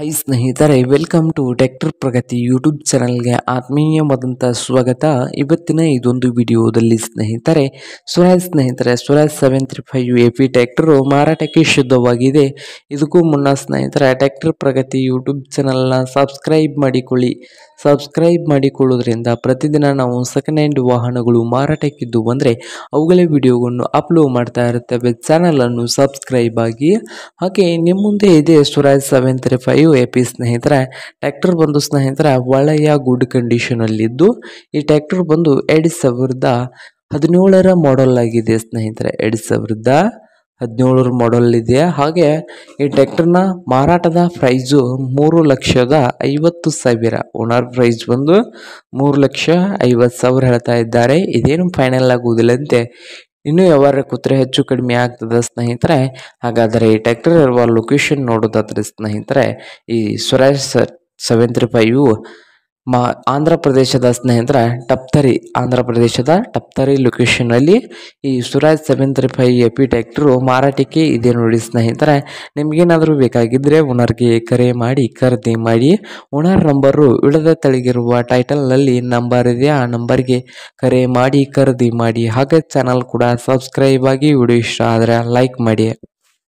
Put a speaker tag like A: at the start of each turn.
A: high ಸ್ನೇಹಿತರೆ welcome to tractor Pragati YouTube ಚಾನಲ್ಗೆ ಆತ್ಮೀಯವಾದಂಥ ಸ್ವಾಗತ ಇವತ್ತಿನ ಇದೊಂದು ವಿಡಿಯೋದಲ್ಲಿ ಸ್ನೇಹಿತರೆ ಸ್ವರಾಜ್ ಸ್ನೇಹಿತರೆ Swaraj seven three five A P tractor ಮಾರಾಟಕ್ಕೆ ಶುದ್ಧವಾಗಿದೆ ಇದಕ್ಕೂ ಮುನ್ನ ಸ್ನೇಹಿತರೆ ಟ್ಯಾಕ್ಟರ್ ಪ್ರಗತಿ ಯೂಟ್ಯೂಬ್ ಚಾನಲ್ನ ಸಬ್ಸ್ಕ್ರೈಬ್ ಮಾಡಿಕೊಳ್ಳಿ ಸಬ್ಸ್ಕ್ರೈಬ್ ಮಾಡಿಕೊಳ್ಳೋದ್ರಿಂದ ಪ್ರತಿದಿನ ನಾವು ಸೆಕೆಂಡ್ ಹ್ಯಾಂಡ್ ವಾಹನಗಳು ಮಾರಾಟಕ್ಕಿದ್ದು ಬಂದರೆ ಅವುಗಳ ವಿಡಿಯೋವನ್ನು ಅಪ್ಲೋಡ್ ಮಾಡ್ತಾ ಇರ್ತೇವೆ ಚಾನಲನ್ನು ಸಬ್ಸ್ಕ್ರೈಬ್ ಆಗಿ ಹಾಗೆ ನಿಮ್ಮ ಮುಂದೆ ಇದೆ Swaraj seven three five A P ಸ್ನೇಹಿತರೆ ಟ್ಯಾಕ್ಟರ್ ಬಂದು ಸ್ನೇಹಿತರೆ ಒಳ್ಳೆಯ ಗುಡ್ ಕಂಡೀಷನಲ್ಲಿದ್ದು ಈ ಟ್ಯಾಕ್ಟರ್ ಬಂದು ಎರಡು ಸಾವಿರದ ಹದಿನೇಳರ ಮಾಡೆಲ್ ಆಗಿದೆ ಸ್ನೇಹಿತರೆ ಎರಡು ಸಾವಿರದ ಹದಿನೇಳರ ಮಾಡೆಲ್ ಇದೆ ಹಾಗೆ ಈ ಟ್ಯಾಕ್ಟರ್ನ ಮಾರಾಟದ ಪ್ರೈಸು ಮೂರು ಲಕ್ಷದ ಐವತ್ತು ಸಾವಿರ ಓನರ್ ಪ್ರೈಸ್ ಬಂದು ಮೂರು ಲಕ್ಷ ಐವತ್ತು ಸಾವಿರ ಹೇಳ್ತಾ ಇದ್ದಾರೆ ಇದೇನು ಫೈನಲ್ ಆಗುವುದಿಲ್ಲಂತೆ ಇನ್ನು ಯಾವಾಗ ಕೂತ್ರೆ ಹೆಚ್ಚು ಕಡಿಮೆ ಆಗ್ತದೆ ಸ್ನೇಹಿತರೆ ಹಾಗಾದರೆ ಈ ಟ್ಯಾಕ್ಟರ್ ಇರುವ ಲೊಕೇಶನ್ ನೋಡೋದಾದರೆ ಸ್ನೇಹಿತರೆ ಈ ಸ್ವರಾಜ್ ಸೆವೆನ್ ತ್ರೀ ಫೈವ್ ಮಾ ಆಂಧ್ರ ಪ್ರದೇಶದ ಸ್ನೇಹಿತರ ಟಪ್ತರಿ ಆಂಧ್ರ ಪ್ರದೇಶದ ಟಪ್ತರಿ ಲೊಕೇಶನ್ನಲ್ಲಿ ಈ Swaraj seven five A P tractor ಮಾರಾಟಕ್ಕೆ ಇದೆ ನೋಡಿ ಸ್ನೇಹಿತರೆ ನಿಮಗೇನಾದರೂ ಬೇಕಾಗಿದ್ದರೆ ಓನರ್ಗೆ ಕರೆ ಮಾಡಿ ಖರೀದಿ ಮಾಡಿ ಓನರ್ ನಂಬರು ಇಳದ ತಳಗಿರುವ ಟೈಟಲ್ನಲ್ಲಿ ನಂಬರ್ ಇದೆ ಆ ನಂಬರ್ಗೆ ಕರೆ ಮಾಡಿ ಖರೀದಿ ಮಾಡಿ ಹಾಗೆ ಚಾನಲ್ ಕೂಡ ಸಬ್ಸ್ಕ್ರೈಬ್ ಆಗಿ ವಿಡಿಯೋ ಇಷ್ಟ ಆದರೆ ಲೈಕ್ ಮಾಡಿ